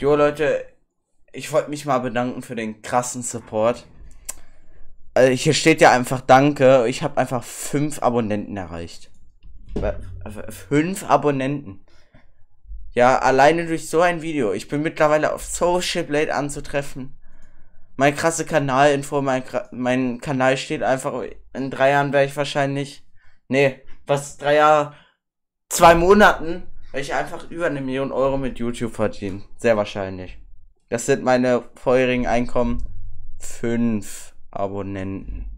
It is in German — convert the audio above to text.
Jo, Leute, ich wollte mich mal bedanken für den krassen Support. Also hier steht ja einfach Danke. Ich habe einfach fünf Abonnenten erreicht. Äh, fünf Abonnenten. Ja, alleine durch so ein Video. Ich bin mittlerweile auf Social Blade anzutreffen. Mein krasse Kanalinfo, mein, mein Kanal steht einfach. In drei Jahren wäre ich wahrscheinlich. Nee, was drei Jahre. Zwei Monaten weil ich einfach über eine Million Euro mit YouTube verdiene. Sehr wahrscheinlich. Das sind meine vorherigen Einkommen. Fünf Abonnenten.